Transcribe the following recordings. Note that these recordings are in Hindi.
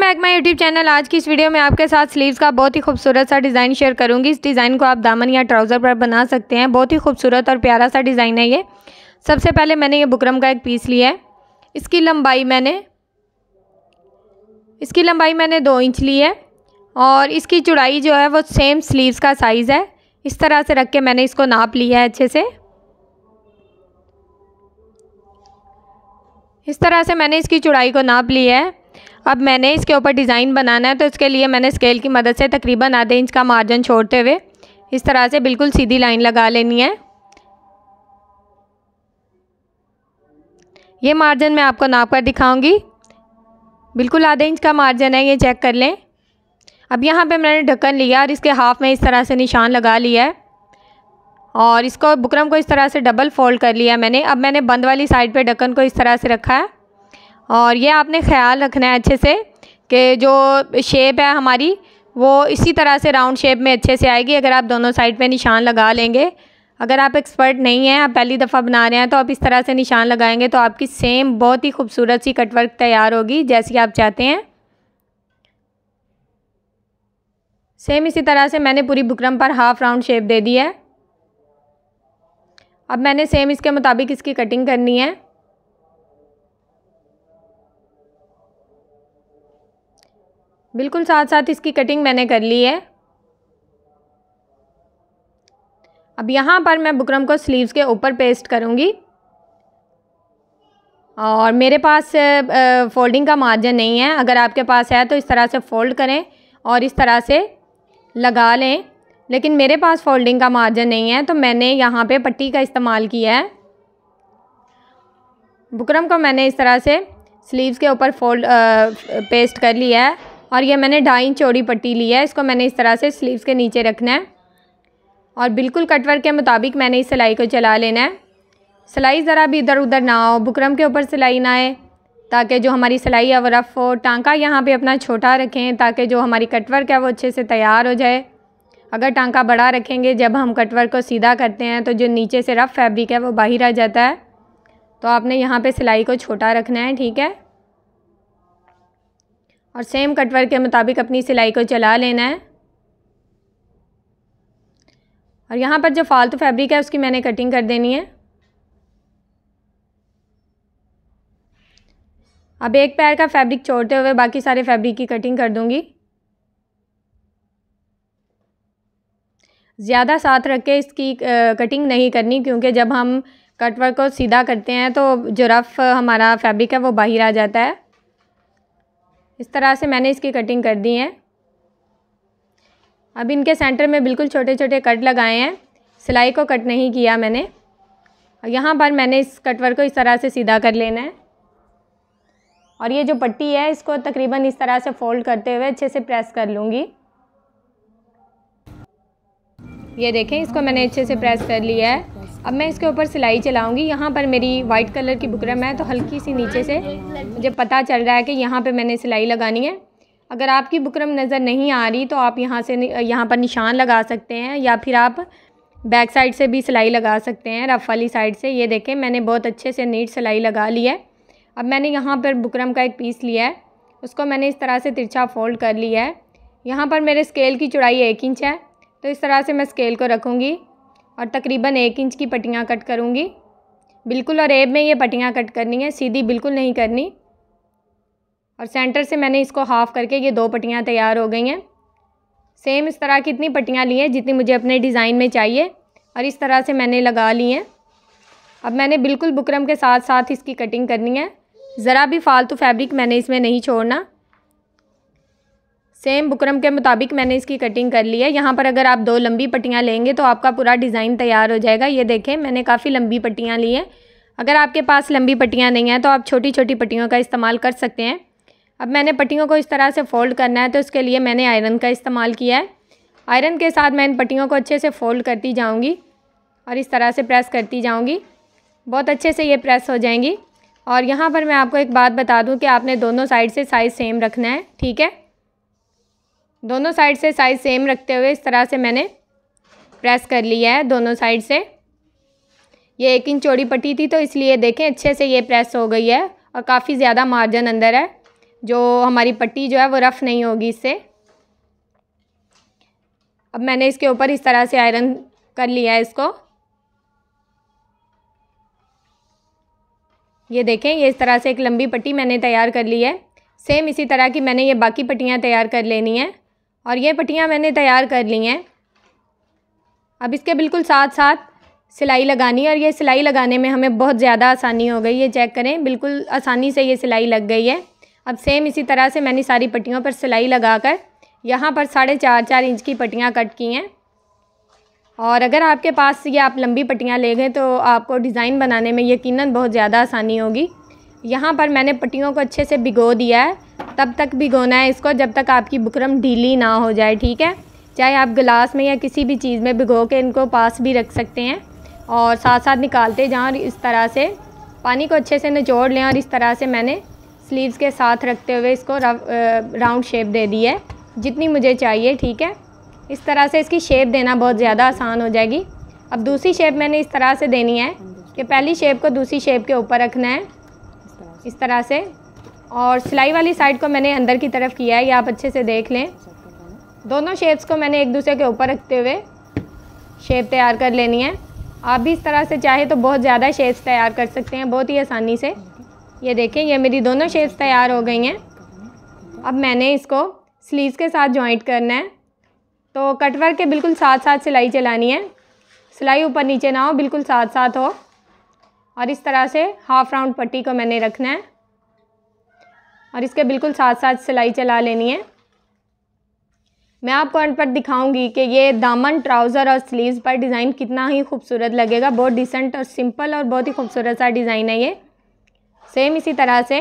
बैक माई यूट्यूब चैनल आज की इस वीडियो में आपके साथ स्लीव्स का बहुत ही खूबसूरत सा डिज़ाइन शेयर करूंगी इस डिज़ाइन को आप दामन या ट्राउज़र पर बना सकते हैं बहुत ही खूबसूरत और प्यारा सा डिज़ाइन है ये सबसे पहले मैंने ये बुकरम का एक पीस लिया है इसकी लंबाई मैंने इसकी लंबाई मैंने दो इंच ली है और इसकी चुड़ाई जो है वो सेम स्लीव्स का साइज़ है इस तरह से रख के मैंने इसको नाप लिया है अच्छे से इस तरह से मैंने इसकी चुड़ाई को नाप लिया है अब मैंने इसके ऊपर डिज़ाइन बनाना है तो इसके लिए मैंने स्केल की मदद से तकरीबन आधे इंच का मार्जिन छोड़ते हुए इस तरह से बिल्कुल सीधी लाइन लगा लेनी है ये मार्जिन मैं आपको नाप कर दिखाऊंगी बिल्कुल आधे इंच का मार्जिन है ये चेक कर लें अब यहाँ पे मैंने ढक्कन लिया और इसके हाफ में इस तरह से निशान लगा लिया है और इसको बुकरम को इस तरह से डबल फोल्ड कर लिया मैंने अब मैंने बंद वाली साइड पे ढक्कन को इस तरह से रखा है और ये आपने ख्याल रखना है अच्छे से कि जो शेप है हमारी वो इसी तरह से राउंड शेप में अच्छे से आएगी अगर आप दोनों साइड पे निशान लगा लेंगे अगर आप एक्सपर्ट नहीं हैं आप पहली दफ़ा बना रहे हैं तो आप इस तरह से निशान लगाएंगे तो आपकी सेम बहुत ही खूबसूरत सी कटवर्क तैयार होगी जैसी आप चाहते हैं सेम इसी तरह से मैंने पूरी बुकरम पर हाफ़ राउंड शेप दे दी है अब मैंने सेम इसके मुताबिक इसकी कटिंग करनी है बिल्कुल साथ साथ इसकी कटिंग मैंने कर ली है अब यहाँ पर मैं बुकरम को स्लीव्स के ऊपर पेस्ट करूँगी और मेरे पास फ़ोल्डिंग का मार्जिन नहीं है अगर आपके पास है तो इस तरह से फ़ोल्ड करें और इस तरह से लगा लें लेकिन मेरे पास फ़ोल्डिंग का मार्जिन नहीं है तो मैंने यहाँ पे पट्टी का इस्तेमाल किया है बुकरम को मैंने इस तरह से स्लीव्स के ऊपर फोल्ड पेस्ट कर लिया है और ये मैंने ढाई इंच चौड़ी पट्टी ली है इसको मैंने इस तरह से स्लीव्स के नीचे रखना है और बिल्कुल कटवर के मुताबिक मैंने इस सिलाई को चला लेना है सिलाई ज़रा भी इधर उधर ना हो बुकरम के ऊपर सिलाई ना आए ताकि जो हमारी सिलाई है वो रफ़ हो टाँका यहाँ पर अपना छोटा रखें ताकि जो हमारी कटवर्क है वो अच्छे से तैयार हो जाए अगर टांका बड़ा रखेंगे जब हम कटवर्क को सीधा करते हैं तो जो नीचे से रफ़ फैब्रिक है वो बाहर आ जाता है तो आपने यहाँ पे सिलाई को छोटा रखना है ठीक है और सेम कटवर के मुताबिक अपनी सिलाई को चला लेना है और यहाँ पर जो फालतू फैब्रिक है उसकी मैंने कटिंग कर देनी है अब एक पैर का फैब्रिक छोड़ते हुए बाकी सारे फैब्रिक की कटिंग कर दूँगी ज़्यादा साथ रख के इसकी कटिंग नहीं करनी क्योंकि जब हम कटवर्क को सीधा करते हैं तो जो रफ़ हमारा फैब्रिक है वो बाहर आ जाता है इस तरह से मैंने इसकी कटिंग कर दी है अब इनके सेंटर में बिल्कुल छोटे छोटे कट लगाए हैं सिलाई को कट नहीं किया मैंने और यहाँ पर मैंने इस कटवर को इस तरह से सीधा कर लेना है और ये जो पट्टी है इसको तकरीबन इस तरह से फोल्ड करते हुए अच्छे से प्रेस कर लूँगी ये देखें इसको मैंने अच्छे से प्रेस कर लिया है अब मैं इसके ऊपर सिलाई चलाऊंगी यहाँ पर मेरी वाइट कलर की बुकरम है तो हल्की सी नीचे से मुझे पता चल रहा है कि यहाँ पे मैंने सिलाई लगानी है अगर आपकी बुकरम नज़र नहीं आ रही तो आप यहाँ से यहाँ पर निशान लगा सकते हैं या फिर आप बैक साइड से भी सिलाई लगा सकते हैं रफ़ वाली साइड से ये देखें मैंने बहुत अच्छे से नीट सिलाई लगा ली है अब मैंने यहाँ पर बुकरम का एक पीस लिया है उसको मैंने इस तरह से तिरछा फोल्ड कर लिया है यहाँ पर मेरे स्केल की चौड़ाई एक इंच है तो इस तरह से मैं स्केल को रखूँगी और तकरीबन एक इंच की पट्टियाँ कट करूँगी बिल्कुल और एब में ये पट्टियाँ कट करनी है सीधी बिल्कुल नहीं करनी और सेंटर से मैंने इसको हाफ़ करके ये दो पट्टियाँ तैयार हो गई हैं सेम इस तरह की इतनी पट्टियाँ ली हैं जितनी मुझे अपने डिज़ाइन में चाहिए और इस तरह से मैंने लगा ली हैं अब मैंने बिल्कुल बुकरम के साथ साथ इसकी कटिंग करनी है ज़रा भी फालतू फैब्रिक मैंने इसमें नहीं छोड़ना सेम बुकरम के मुताबिक मैंने इसकी कटिंग कर ली है यहाँ पर अगर आप दो लंबी पट्टियाँ लेंगे तो आपका पूरा डिज़ाइन तैयार हो जाएगा ये देखें मैंने काफ़ी लंबी पट्टियाँ ली हैं अगर आपके पास लंबी पट्टियाँ नहीं हैं तो आप छोटी छोटी पट्टियों का इस्तेमाल कर सकते हैं अब मैंने पट्टियों को इस तरह से फ़ोल्ड करना है तो इसके लिए मैंने आयरन का इस्तेमाल किया है आयरन के साथ मैं इन पट्टियों को अच्छे से फ़ोल्ड करती जाऊँगी और इस तरह से प्रेस करती जाऊँगी बहुत अच्छे से ये प्रेस हो जाएंगी और यहाँ पर मैं आपको एक बात बता दूँ कि आपने दोनों साइड से साइज़ सेम रखना है ठीक है दोनों साइड से साइज़ सेम रखते हुए इस तरह से मैंने प्रेस कर लिया है दोनों साइड से ये एक इंच चौड़ी पट्टी थी तो इसलिए देखें अच्छे से ये प्रेस हो गई है और काफ़ी ज़्यादा मार्जिन अंदर है जो हमारी पट्टी जो है वो रफ़ नहीं होगी इससे अब मैंने इसके ऊपर इस तरह से आयरन कर लिया है इसको ये देखें ये इस तरह से एक लंबी पट्टी मैंने तैयार कर ली है सेम इसी तरह की मैंने ये बाकी पट्टियाँ तैयार कर लेनी है और ये पट्टियाँ मैंने तैयार कर ली हैं अब इसके बिल्कुल साथ साथ सिलाई लगानी है और ये सिलाई लगाने में हमें बहुत ज़्यादा आसानी हो गई है चेक करें बिल्कुल आसानी से ये सिलाई लग गई है अब सेम इसी तरह से मैंने सारी पट्टियों पर सिलाई लगा कर यहाँ पर साढ़े चार चार इंच की पट्टियाँ कट की हैं और अगर आपके पास ये आप लंबी पट्टियाँ ले गए तो आपको डिज़ाइन बनाने में यकीनन बहुत ज़्यादा आसानी होगी यहाँ पर मैंने पट्टियों को अच्छे से भिगो दिया है तब तक भिगोना है इसको जब तक आपकी बुकरम ढीली ना हो जाए ठीक है चाहे आप गिलास में या किसी भी चीज़ में भिगो के इनको पास भी रख सकते हैं और साथ साथ निकालते जाएँ और इस तरह से पानी को अच्छे से निचोड़ लें और इस तरह से मैंने स्लीव्स के साथ रखते हुए इसको राउंड शेप दे दी है जितनी मुझे चाहिए ठीक है इस तरह से इसकी शेप देना बहुत ज़्यादा आसान हो जाएगी अब दूसरी शेप मैंने इस तरह से देनी है कि पहली शेप को दूसरी शेप के ऊपर रखना है इस तरह से और सिलाई वाली साइड को मैंने अंदर की तरफ किया है ये आप अच्छे से देख लें दोनों शेप्स को मैंने एक दूसरे के ऊपर रखते हुए शेप तैयार कर लेनी है आप भी इस तरह से चाहे तो बहुत ज़्यादा शेप्स तैयार कर सकते हैं बहुत ही आसानी से ये देखें ये मेरी दोनों शेप्स तैयार हो गई हैं अब मैंने इसको स्लीव्स के साथ जॉइंट करना है तो कटवर के बिल्कुल साथ साथ सिलाई चलानी है सिलाई ऊपर नीचे ना हो बिल्कुल साथ साथ हो और इस तरह से हाफ राउंड पट्टी को मैंने रखना है और इसके बिल्कुल साथ साथ सिलाई चला लेनी है मैं आपको अंत पर दिखाऊंगी कि ये दामन ट्राउज़र और स्लीव्स पर डिज़ाइन कितना ही खूबसूरत लगेगा बहुत डिसेंट और सिंपल और बहुत ही खूबसूरत सा डिज़ाइन है ये सेम इसी तरह से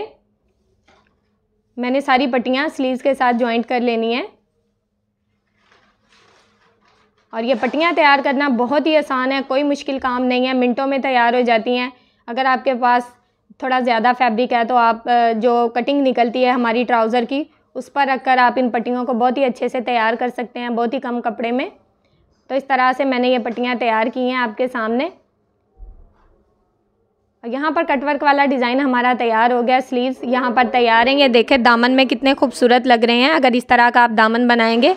मैंने सारी पट्टियाँ स्लीव्स के साथ जॉइंट कर लेनी है और ये पट्टियाँ तैयार करना बहुत ही आसान है कोई मुश्किल काम नहीं है मिनटों में तैयार हो जाती हैं अगर आपके पास थोड़ा ज़्यादा फैब्रिक है तो आप जो कटिंग निकलती है हमारी ट्राउज़र की उस पर रख कर आप इन पट्टियों को बहुत ही अच्छे से तैयार कर सकते हैं बहुत ही कम कपड़े में तो इस तरह से मैंने ये पट्टियाँ तैयार की हैं आपके सामने यहाँ पर कटवर्क वाला डिज़ाइन हमारा तैयार हो गया स्लीव्स यहाँ पर तैयार हैं ये देखें दामन में कितने खूबसूरत लग रहे हैं अगर इस तरह का आप दामन बनाएंगे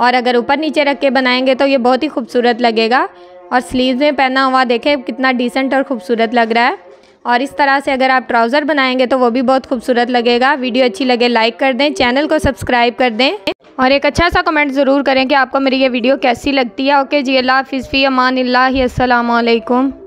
और अगर ऊपर नीचे रख के बनाएंगे तो ये बहुत ही खूबसूरत लगेगा और स्लीव्स में पहना हुआ देखें कितना डिसेंट और खूबसूरत लग रहा है और इस तरह से अगर आप ट्राउज़र बनाएंगे तो वो भी बहुत खूबसूरत लगेगा वीडियो अच्छी लगे लाइक कर दें चैनल को सब्सक्राइब कर दें और एक अच्छा सा कमेंट ज़रूर करें कि आपको मेरी ये वीडियो कैसी लगती है ओके जी अल्लाह हाफिज़ फ़ी अमान अल्लाम